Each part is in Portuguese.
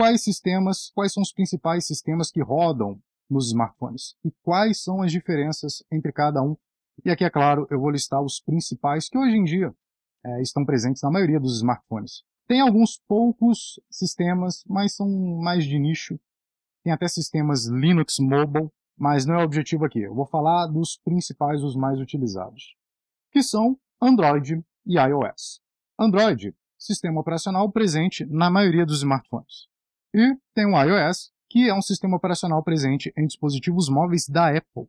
quais sistemas, quais são os principais sistemas que rodam nos smartphones e quais são as diferenças entre cada um. E aqui, é claro, eu vou listar os principais que hoje em dia é, estão presentes na maioria dos smartphones. Tem alguns poucos sistemas, mas são mais de nicho. Tem até sistemas Linux Mobile, mas não é o objetivo aqui. Eu vou falar dos principais, os mais utilizados, que são Android e iOS. Android, sistema operacional presente na maioria dos smartphones. E tem o iOS, que é um sistema operacional presente em dispositivos móveis da Apple,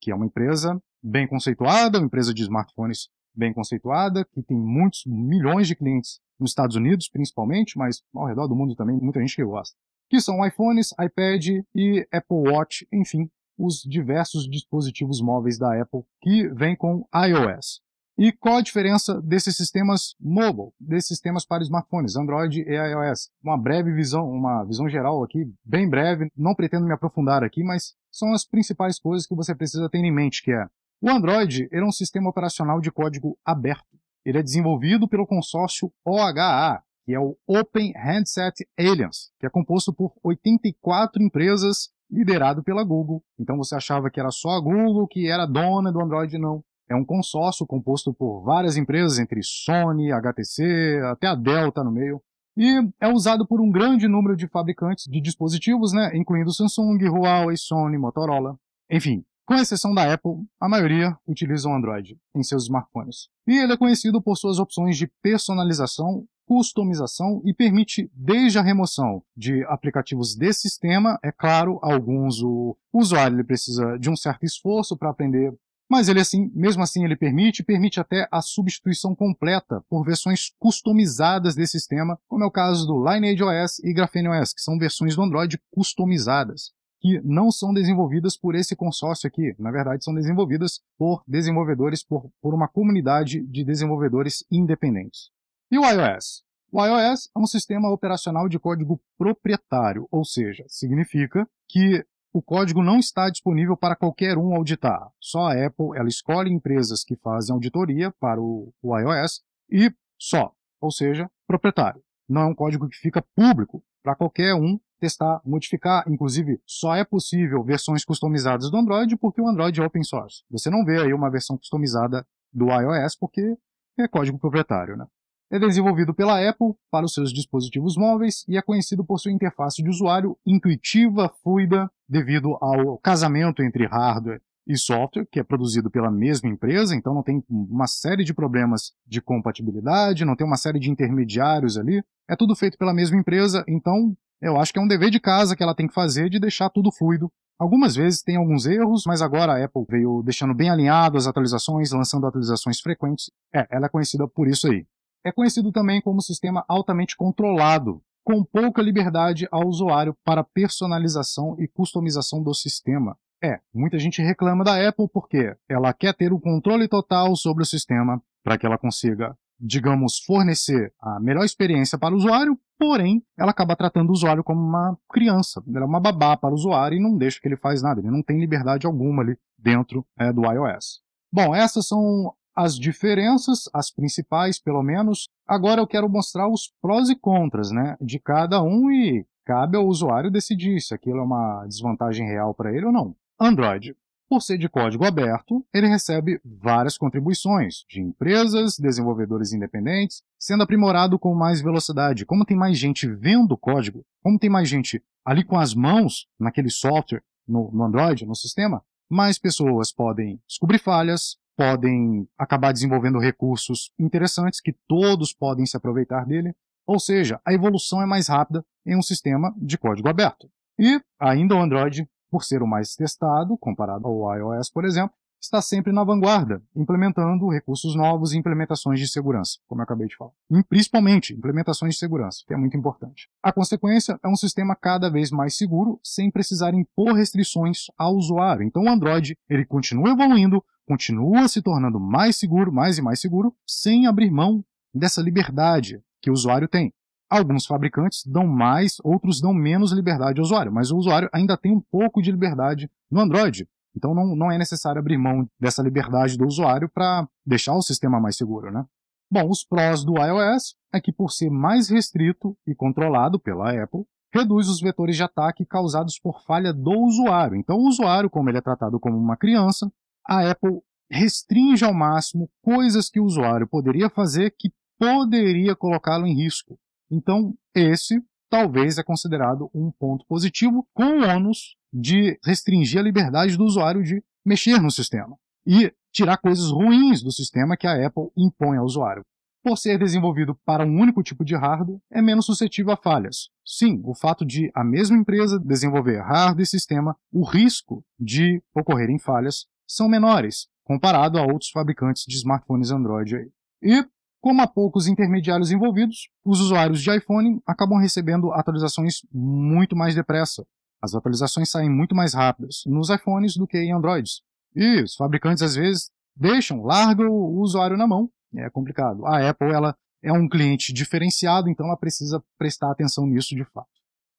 que é uma empresa bem conceituada, uma empresa de smartphones bem conceituada, que tem muitos milhões de clientes nos Estados Unidos, principalmente, mas ao redor do mundo também, muita gente que gosta. Que são iPhones, iPad e Apple Watch, enfim, os diversos dispositivos móveis da Apple que vêm com iOS. E qual a diferença desses sistemas mobile, desses sistemas para smartphones, Android e iOS? Uma breve visão, uma visão geral aqui, bem breve, não pretendo me aprofundar aqui, mas são as principais coisas que você precisa ter em mente, que é o Android era é um sistema operacional de código aberto. Ele é desenvolvido pelo consórcio OHA, que é o Open Handset Alliance, que é composto por 84 empresas liderado pela Google. Então você achava que era só a Google que era dona do Android, não é um consórcio composto por várias empresas, entre Sony, HTC, até a Dell está no meio. E é usado por um grande número de fabricantes de dispositivos, né, incluindo Samsung, Huawei, Sony, Motorola. Enfim, com exceção da Apple, a maioria utiliza o Android em seus smartphones. E ele é conhecido por suas opções de personalização, customização e permite desde a remoção de aplicativos desse sistema, é claro, alguns o usuário precisa de um certo esforço para aprender mas ele assim, mesmo assim ele permite, permite até a substituição completa por versões customizadas desse sistema, como é o caso do Lineage OS e Graphene OS, que são versões do Android customizadas que não são desenvolvidas por esse consórcio aqui. Na verdade, são desenvolvidas por desenvolvedores, por, por uma comunidade de desenvolvedores independentes. E o iOS? O iOS é um sistema operacional de código proprietário, ou seja, significa que o código não está disponível para qualquer um auditar. Só a Apple ela escolhe empresas que fazem auditoria para o, o iOS e só, ou seja, proprietário. Não é um código que fica público para qualquer um testar, modificar. Inclusive, só é possível versões customizadas do Android porque o Android é open source. Você não vê aí uma versão customizada do iOS porque é código proprietário, né? É desenvolvido pela Apple para os seus dispositivos móveis e é conhecido por sua interface de usuário intuitiva, fluida, devido ao casamento entre hardware e software, que é produzido pela mesma empresa, então não tem uma série de problemas de compatibilidade, não tem uma série de intermediários ali. É tudo feito pela mesma empresa, então eu acho que é um dever de casa que ela tem que fazer de deixar tudo fluido. Algumas vezes tem alguns erros, mas agora a Apple veio deixando bem alinhado as atualizações, lançando atualizações frequentes. É, ela é conhecida por isso aí. É conhecido também como sistema altamente controlado, com pouca liberdade ao usuário para personalização e customização do sistema. É, muita gente reclama da Apple porque ela quer ter o controle total sobre o sistema para que ela consiga, digamos, fornecer a melhor experiência para o usuário, porém, ela acaba tratando o usuário como uma criança, ela é uma babá para o usuário e não deixa que ele faz nada, ele não tem liberdade alguma ali dentro é, do iOS. Bom, essas são as diferenças, as principais pelo menos. Agora eu quero mostrar os prós e contras né, de cada um e cabe ao usuário decidir se aquilo é uma desvantagem real para ele ou não. Android. Por ser de código aberto, ele recebe várias contribuições de empresas, desenvolvedores independentes, sendo aprimorado com mais velocidade. Como tem mais gente vendo o código, como tem mais gente ali com as mãos naquele software, no, no Android, no sistema, mais pessoas podem descobrir falhas, podem acabar desenvolvendo recursos interessantes que todos podem se aproveitar dele, ou seja, a evolução é mais rápida em um sistema de código aberto. E ainda o Android, por ser o mais testado, comparado ao iOS, por exemplo, está sempre na vanguarda, implementando recursos novos e implementações de segurança, como eu acabei de falar. E principalmente implementações de segurança, que é muito importante. A consequência é um sistema cada vez mais seguro, sem precisar impor restrições ao usuário. Então o Android ele continua evoluindo, continua se tornando mais seguro, mais e mais seguro, sem abrir mão dessa liberdade que o usuário tem. Alguns fabricantes dão mais, outros dão menos liberdade ao usuário, mas o usuário ainda tem um pouco de liberdade no Android. Então não, não é necessário abrir mão dessa liberdade do usuário para deixar o sistema mais seguro, né? Bom, os prós do iOS é que por ser mais restrito e controlado pela Apple, reduz os vetores de ataque causados por falha do usuário. Então o usuário, como ele é tratado como uma criança, a Apple restringe ao máximo coisas que o usuário poderia fazer que poderia colocá-lo em risco. Então, esse talvez é considerado um ponto positivo, com o ônus de restringir a liberdade do usuário de mexer no sistema e tirar coisas ruins do sistema que a Apple impõe ao usuário. Por ser desenvolvido para um único tipo de hardware, é menos suscetível a falhas. Sim, o fato de a mesma empresa desenvolver hardware e sistema, o risco de ocorrerem falhas são menores, comparado a outros fabricantes de smartphones Android. E, como há poucos intermediários envolvidos, os usuários de iPhone acabam recebendo atualizações muito mais depressa. As atualizações saem muito mais rápidas nos iPhones do que em Androids. E os fabricantes, às vezes, deixam, largam o usuário na mão. É complicado. A Apple ela é um cliente diferenciado, então ela precisa prestar atenção nisso de fato.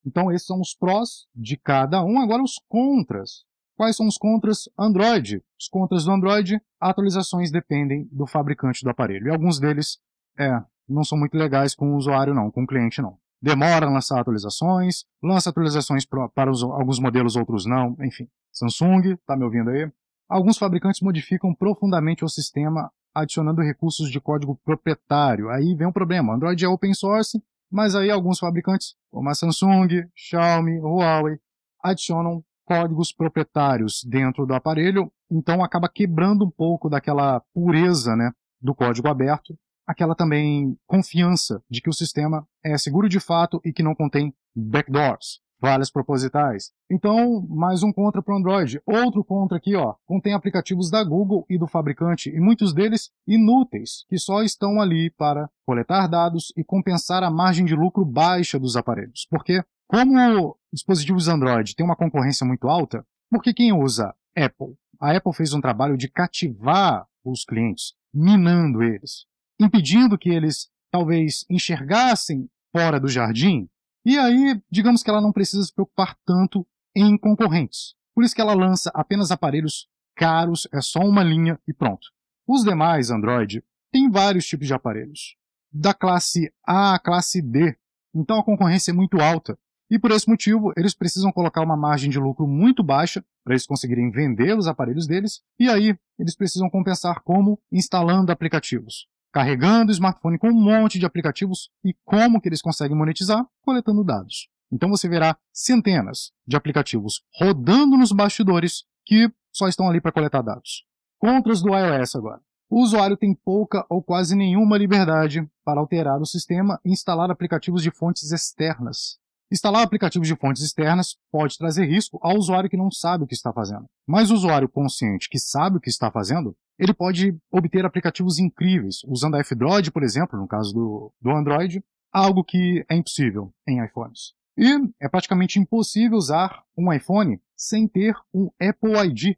Então, esses são os prós de cada um. Agora, os contras Quais são os contras Android? Os contras do Android, atualizações dependem do fabricante do aparelho. E alguns deles é, não são muito legais com o usuário não, com o cliente não. Demora a lançar atualizações, lança atualizações para os, alguns modelos, outros não, enfim. Samsung, tá me ouvindo aí? Alguns fabricantes modificam profundamente o sistema adicionando recursos de código proprietário. Aí vem um problema. Android é open source, mas aí alguns fabricantes, como a Samsung, Xiaomi, Huawei, adicionam códigos proprietários dentro do aparelho, então acaba quebrando um pouco daquela pureza né, do código aberto, aquela também confiança de que o sistema é seguro de fato e que não contém backdoors, falhas propositais. Então, mais um contra para o Android. Outro contra aqui, ó, contém aplicativos da Google e do fabricante, e muitos deles inúteis, que só estão ali para coletar dados e compensar a margem de lucro baixa dos aparelhos. Porque, como dispositivos Android têm uma concorrência muito alta, porque quem usa Apple? A Apple fez um trabalho de cativar os clientes, minando eles, impedindo que eles talvez enxergassem fora do jardim, e aí, digamos que ela não precisa se preocupar tanto em concorrentes. Por isso que ela lança apenas aparelhos caros, é só uma linha e pronto. Os demais Android têm vários tipos de aparelhos, da classe A à classe D. Então a concorrência é muito alta. E por esse motivo, eles precisam colocar uma margem de lucro muito baixa para eles conseguirem vender os aparelhos deles, e aí eles precisam compensar como instalando aplicativos, carregando o smartphone com um monte de aplicativos e como que eles conseguem monetizar coletando dados. Então você verá centenas de aplicativos rodando nos bastidores que só estão ali para coletar dados. Contras do iOS agora. O usuário tem pouca ou quase nenhuma liberdade para alterar o sistema e instalar aplicativos de fontes externas, Instalar aplicativos de fontes externas pode trazer risco ao usuário que não sabe o que está fazendo. Mas o usuário consciente que sabe o que está fazendo, ele pode obter aplicativos incríveis, usando a F-Droid, por exemplo, no caso do, do Android, algo que é impossível em iPhones. E é praticamente impossível usar um iPhone sem ter um Apple ID,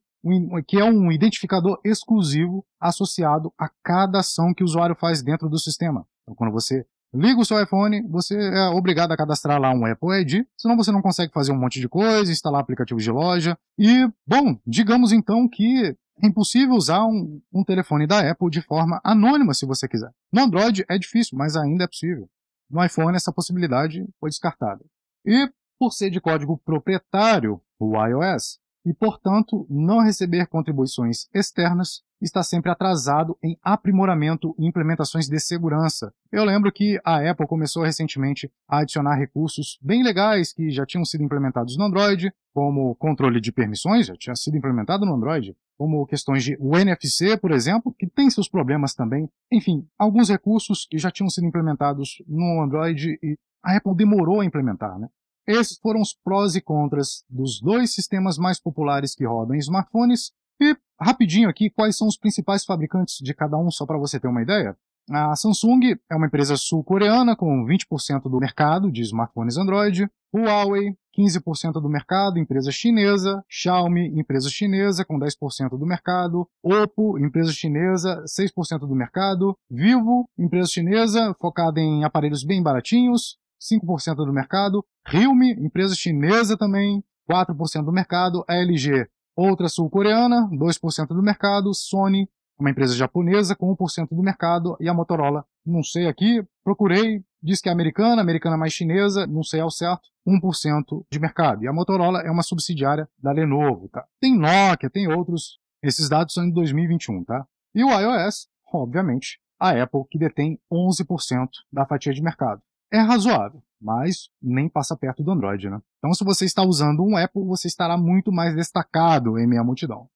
que é um identificador exclusivo associado a cada ação que o usuário faz dentro do sistema. Então, quando você liga o seu iPhone, você é obrigado a cadastrar lá um Apple ID, senão você não consegue fazer um monte de coisa, instalar aplicativos de loja. E, bom, digamos então que é impossível usar um, um telefone da Apple de forma anônima se você quiser. No Android é difícil, mas ainda é possível. No iPhone, essa possibilidade foi descartada. E, por ser de código proprietário, o iOS e, portanto, não receber contribuições externas está sempre atrasado em aprimoramento e implementações de segurança. Eu lembro que a Apple começou recentemente a adicionar recursos bem legais que já tinham sido implementados no Android, como controle de permissões, já tinha sido implementado no Android, como questões de NFC, por exemplo, que tem seus problemas também. Enfim, alguns recursos que já tinham sido implementados no Android e a Apple demorou a implementar, né? Esses foram os prós e contras dos dois sistemas mais populares que rodam em smartphones. E rapidinho aqui, quais são os principais fabricantes de cada um, só para você ter uma ideia? A Samsung é uma empresa sul-coreana com 20% do mercado de smartphones Android. Huawei, 15% do mercado, empresa chinesa. Xiaomi, empresa chinesa, com 10% do mercado. Oppo, empresa chinesa, 6% do mercado. Vivo, empresa chinesa, focada em aparelhos bem baratinhos. 5% do mercado. Realme, empresa chinesa também, 4% do mercado. A LG, outra sul-coreana, 2% do mercado. Sony, uma empresa japonesa, com 1% do mercado. E a Motorola, não sei aqui, procurei, diz que é americana, americana mais chinesa, não sei ao certo, 1% de mercado. E a Motorola é uma subsidiária da Lenovo, tá? Tem Nokia, tem outros. Esses dados são de 2021, tá? E o iOS, obviamente, a Apple, que detém 11% da fatia de mercado é razoável, mas nem passa perto do Android, né? Então, se você está usando um Apple, você estará muito mais destacado em minha multidão.